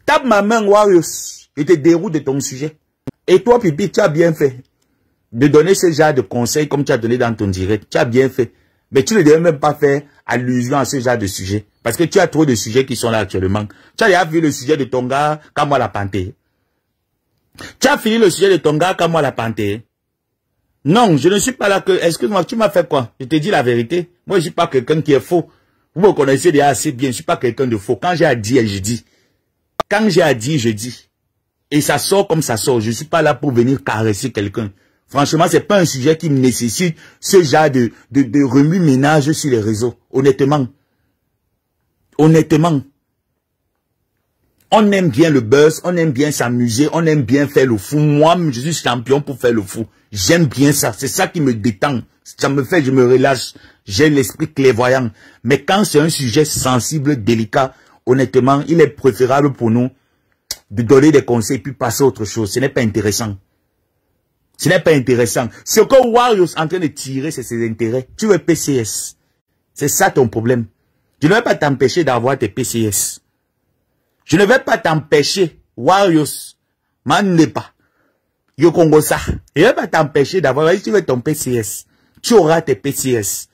Tape ma main, Warriors. Je te déroule de ton sujet. Et toi, Pipi, tu as bien fait de donner ce genre de conseils comme tu as donné dans ton direct. Tu as bien fait. Mais tu ne devais même pas faire allusion à ce genre de sujet. Parce que tu as trop de sujets qui sont là actuellement. Tu as déjà vu le sujet de ton gars, moi, la panté. Tu as fini le sujet de ton gars, moi, la panté. Non, je ne suis pas là que... Excuse-moi, tu m'as fait quoi Je te dis la vérité. Moi, je ne suis pas quelqu'un qui est faux. Vous me connaissez déjà assez bien. Je ne suis pas quelqu'un de faux. Quand j'ai à dire, je dis. Quand j'ai à dire, je dis. Et ça sort comme ça sort. Je ne suis pas là pour venir caresser quelqu'un. Franchement, ce n'est pas un sujet qui me nécessite ce genre de, de, de remue-ménage sur les réseaux. Honnêtement. Honnêtement. On aime bien le buzz, on aime bien s'amuser, on aime bien faire le fou. Moi, je suis champion pour faire le fou. J'aime bien ça. C'est ça qui me détend. Ça me fait, je me relâche. J'ai l'esprit clairvoyant. Mais quand c'est un sujet sensible, délicat, honnêtement, il est préférable pour nous de donner des conseils puis passer à autre chose. Ce n'est pas intéressant. Ce n'est pas intéressant. Ce que Warriors est en train de tirer, c'est ses intérêts. Tu veux PCS. C'est ça ton problème. Je ne vais pas t'empêcher d'avoir tes PCS. Je ne vais pas t'empêcher, Warriors, m'en pas. Congo ça. Et elle va t'empêcher d'avoir, si tu veux ton PCS, tu auras tes PCS.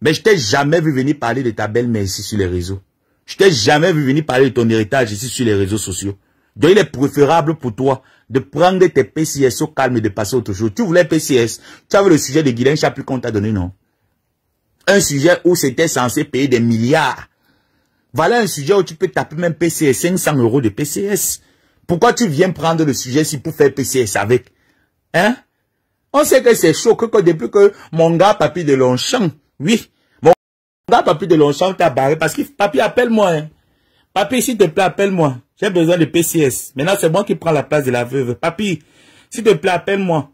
Mais je t'ai jamais vu venir parler de ta belle-mère ici sur les réseaux. Je t'ai jamais vu venir parler de ton héritage ici sur les réseaux sociaux. Donc il est préférable pour toi de prendre tes PCS au calme et de passer autre chose. Tu voulais PCS, tu avais le sujet de Guylaine plus qu'on t'a donné, non Un sujet où c'était censé payer des milliards. Voilà un sujet où tu peux taper même PCS, 500 euros de PCS. Pourquoi tu viens prendre le sujet si pour faire PCS avec Hein On sait que c'est chaud que, depuis que mon gars Papy de Longchamp, oui, mon gars Papy de Longchamp t'a barré parce que Papy appelle-moi. Hein. Papy, s'il te plaît, appelle-moi. J'ai besoin de PCS. Maintenant, c'est moi qui prends la place de la veuve. Papy, s'il te plaît, appelle-moi.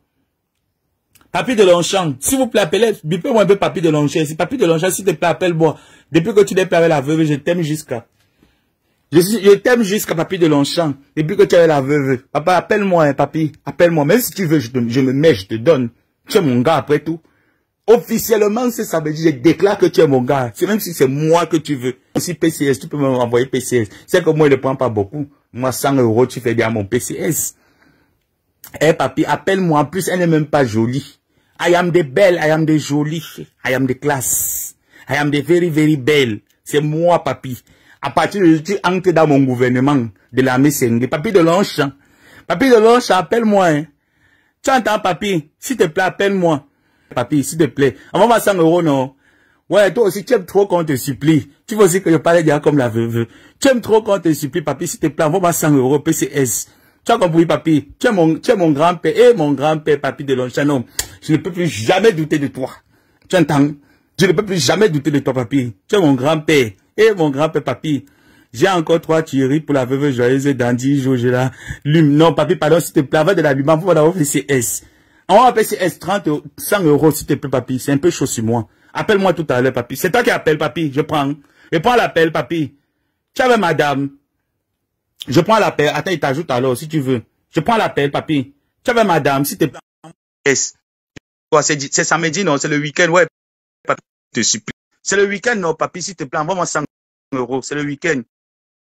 Papy de Longchamp, s'il vous plaît, appelez, bipez-moi un peu Papy de Longchamp. Papy de Longchamp, s'il te plaît, appelle-moi. Depuis que tu n'es pas avec la veuve, je t'aime jusqu'à... Je, t'aime jusqu'à papy de Longchamp, depuis que tu es la veuve. Papa, appelle-moi, hein, papy, appelle-moi. Même si tu veux, je, me mets, je te donne. Tu es mon gars après tout. Officiellement, c'est ça dire, je déclare que tu es mon gars. même si c'est moi que tu veux. Si PCS, tu peux me renvoyer PCS. C'est que moi, je ne prends pas beaucoup. Moi, 100 euros, tu fais bien mon PCS. Eh, papy, appelle-moi. En plus, elle n'est même pas jolie. I am des belles, I am des jolies, I am des classes. I am des very, very belles. C'est moi, papy à partir de tu entres dans mon gouvernement de l'armée Sengue. Papy de Longe, hein. papy de appelle-moi. Hein. Tu entends, papy S'il te plaît, appelle-moi. Papy, s'il te plaît. On va 100 euros, non Ouais, toi aussi, tu aimes trop qu'on te supplie. Tu vois, aussi que je parle déjà comme la veuve. Tu aimes trop qu'on te supplie, papy, s'il te plaît, envoie-moi 100 euros, PCS. Tu as compris, papy Tu es mon, tu es mon grand-père. Et eh, mon grand-père, papy de Longe, non. Je ne peux plus jamais douter de toi. Tu entends Je ne peux plus jamais douter de toi, papy. Tu es mon grand-père. Et eh, mon grand père papy, j'ai encore trois tueries pour la veuve joyeuse et dandy. j'ai Non, papy, pardon, s'il te plaît, avant de la lumière, va d'avoir c'est CS. On va appeler CS 30, 100 euros, s'il te plaît, papy. C'est un peu chaud sur moi. Appelle-moi tout à l'heure, papy. C'est toi qui appelle, papy. Je prends. Je prends l'appel, papy. Tu avais madame. Je prends l'appel. Attends, il t'ajoute alors, si tu veux. Je prends l'appel, papy. Tu avais madame, s'il te plaît. C'est samedi, non, c'est le week-end, ouais. C'est le week-end, non, papy, s'il te plaît, envoie-moi 100 euros. C'est le week-end.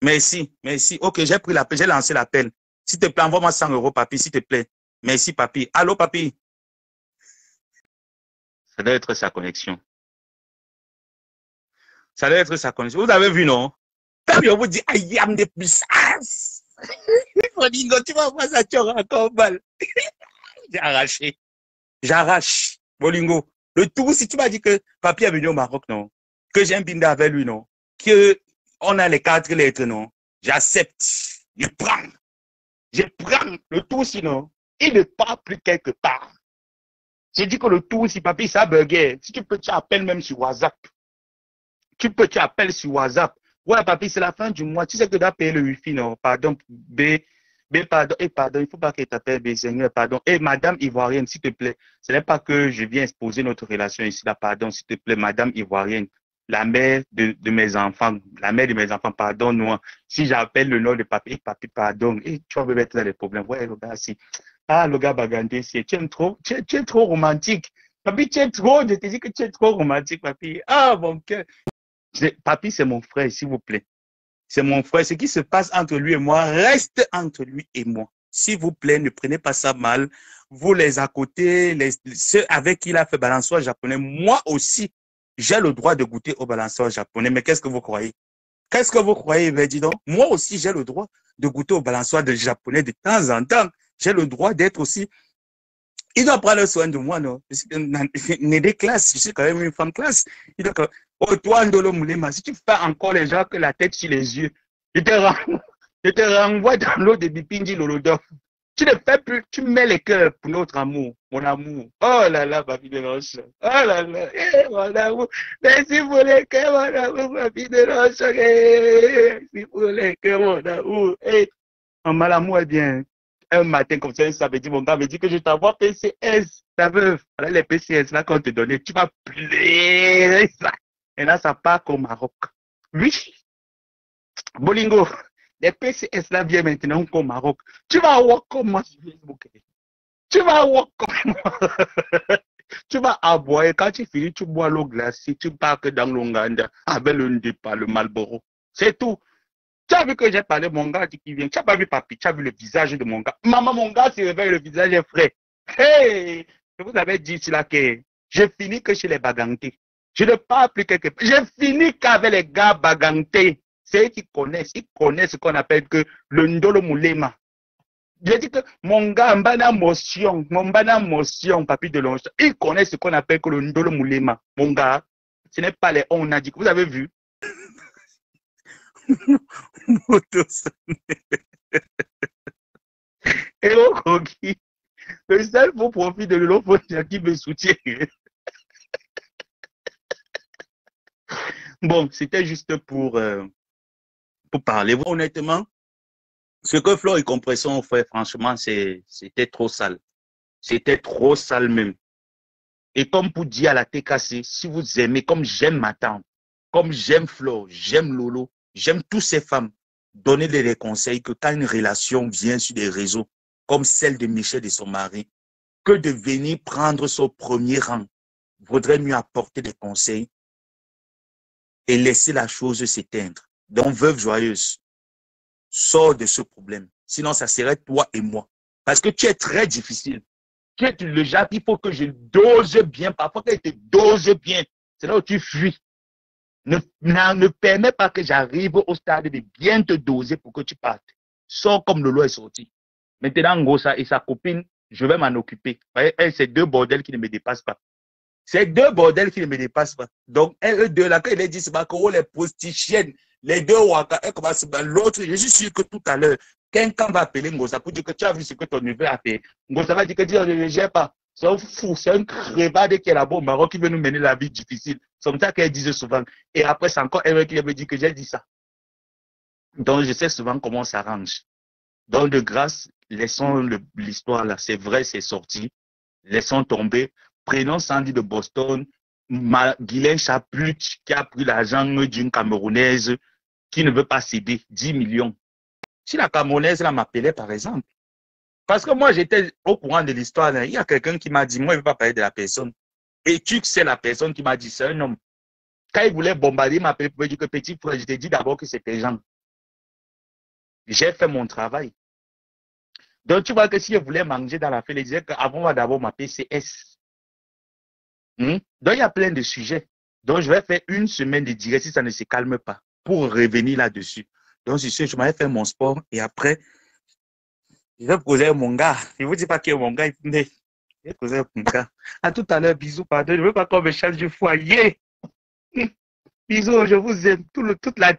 Merci, merci. Ok, j'ai pris l'appel, j'ai lancé l'appel. S'il te plaît, envoie-moi 100 euros, papy, s'il te plaît. Merci, papy. Allô, papy. Ça doit être sa connexion. Ça doit être sa connexion. Vous avez vu, non? Quand on vous dit, I am the puissance. Bolingo, tu vas voir ça, tu auras encore mal. j'ai arraché. J'arrache, Bolingo. Le tout, si tu m'as dit que papy est venu au Maroc, non. Que j'ai un binda avec lui, non. Que on a les quatre lettres, non. J'accepte. Je prends. Je prends le tout, sinon. Il ne part plus quelque part. J'ai dit que le tout, si papy, ça bugger, Si tu peux, tu appelles même sur WhatsApp. Tu peux, tu appelles sur WhatsApp. Ouais, papy, c'est la fin du mois. Tu sais que tu dois payer le wifi, non. Pardon, B mais pardon, et eh, pardon, il ne faut pas qu'elle t'appelle mais Seigneur, pardon. Et eh, madame ivoirienne, s'il te plaît, ce n'est pas que je viens exposer notre relation ici, là, pardon, s'il te plaît, madame ivoirienne, la mère de, mes enfants, la mère de mes enfants, pardon, moi Si j'appelle le nom de papi, et eh, papi, pardon, et tu vas me mettre dans les problèmes. Ouais, le gars, si. Ah, le gars Bagandé, si. Tu es trop, trop romantique. Papi, tu es trop, je te dis que tu es trop romantique, papi. Ah, mon cœur. Papi, c'est mon frère, s'il vous plaît c'est mon frère. Ce qui se passe entre lui et moi reste entre lui et moi. S'il vous plaît, ne prenez pas ça mal. Vous les à côté, les, ceux avec qui il a fait balançoire japonais, moi aussi, j'ai le droit de goûter au balançoire japonais. Mais qu'est-ce que vous croyez Qu'est-ce que vous croyez ben, dis moi aussi, j'ai le droit de goûter au balançoire de japonais de temps en temps. J'ai le droit d'être aussi il doit prendre soin de moi, non des classes, je suis quand même une femme classe. Oh, toi, Ndolo Moulema, si tu fais encore les gens que la tête sur les yeux, je te, renvoie, dans l'eau de Bipindi Lolodov. Tu ne fais plus, tu mets les cœurs pour notre amour, mon amour. Oh là là, ma vie de Roche. Oh là là, eh, mon amour. Merci pour les cœurs, mon amour, ma vie de Roche. Eh, merci pour les cœurs, mon amour. Eh. mal amour, eh bien, un matin comme ça, ça me dit, mon gars me dit que je t'envoie PCS, ta veuve. Voilà les PCS là qu'on te donnait, tu vas pleurer ça. Et là, ça part qu'au Maroc. Oui, Bolingo, les PCS là viennent maintenant qu'au Maroc. Tu vas voir comment sur Facebook. Tu vas voir comme tu vas aboyer. Quand tu finis, tu bois l'eau glacée, tu pars que dans l'Onganda avec le pas le Malboro. C'est tout. Tu as vu que j'ai parlé, mon gars qui vient. Tu n'as pas vu papi, tu as vu le visage de mon gars. Maman, mon gars se réveille, le visage est frais. Hey, je vous avais dit cela que j'ai fini que chez les bagantés. Je n'ai pas appris quelque part. J'ai fini qu'avec les gars bagantés. C'est eux qui connaissent. Ils connaissent ce qu'on appelle que le Ndolo Moulema. J'ai dit que mon gars, Mbana Motion, mon Mbana Motion, papy de l'ange, ils connaissent ce qu'on appelle que le Ndolo Moulema. Mon gars, ce n'est pas les on a Vous avez vu? Et au Kogi, le seul pour profit de l'eau qui me soutient. Bon, c'était juste pour, euh, pour parler. Honnêtement, ce que Flo et Compression ont fait, franchement, c'était trop sale. C'était trop sale même. Et comme pour dire à la TKC, si vous aimez, comme j'aime ma tante, comme j'aime Flo, j'aime Lolo, j'aime toutes ces femmes, donnez des conseils que quand une relation vient sur des réseaux, comme celle de Michel et son mari, que de venir prendre son premier rang, vaudrait mieux apporter des conseils et laisser la chose s'éteindre. Donc, veuve joyeuse, sors de ce problème. Sinon, ça serait toi et moi. Parce que tu es très difficile. Tu es le genre, il faut que je dose bien. Parfois, que je te dose bien. C'est là où tu fuis. Ne, ne, permets pas que j'arrive au stade de bien te doser pour que tu partes. Sors comme le loi est sorti. Maintenant, Ngosa et sa copine, je vais m'en occuper. C'est ces deux bordels qui ne me dépassent pas. C'est deux bordels qui ne me dépassent pas. Donc, un, deux, là, quand il disent, dit, c'est oh, les prostituées, les deux Waka, un par l'autre. Je suis sûr que tout à l'heure, quelqu'un va appeler Ngoza pour dire que tu as vu ce que ton neveu a fait. Ngoza va dire que je ne gère pas. C'est un fou, c'est un crevade qui est là-bas au Maroc qui veut nous mener la vie difficile. C'est comme ça qu'elle disait souvent. Et après, c'est encore elle qui avait dit que j'ai dit ça. Donc, je sais souvent comment on s'arrange. Donc, de grâce, laissons l'histoire là. C'est vrai, c'est sorti. Laissons tomber. Prenons Sandy de Boston, Guylaine Chaput qui a pris l'argent d'une Camerounaise qui ne veut pas céder 10 millions. Si la Camerounaise m'appelait par exemple, parce que moi j'étais au courant de l'histoire, il y a quelqu'un qui m'a dit, moi je ne veux pas parler de la personne. Et tu sais la personne qui m'a dit, c'est un homme. Quand il voulait bombarder ma petite que je petit frère, je t'ai dit d'abord que c'était Jean. J'ai fait mon travail. Donc tu vois que si je voulais manger dans la fête, il disait qu'avant, on va d'abord m'appeler CS. Hmm? Donc, il y a plein de sujets. Donc, je vais faire une semaine de direct si ça ne se calme pas pour revenir là-dessus. Donc, je suis, je m'avais fait mon sport et après, je vais poser mon gars. Je ne vous dis pas qui est mon gars. Je vais poser mon gars. À tout à l'heure, bisous, pardon. Je ne veux pas qu'on me charge du foyer. bisous, je vous aime. Tout toute la.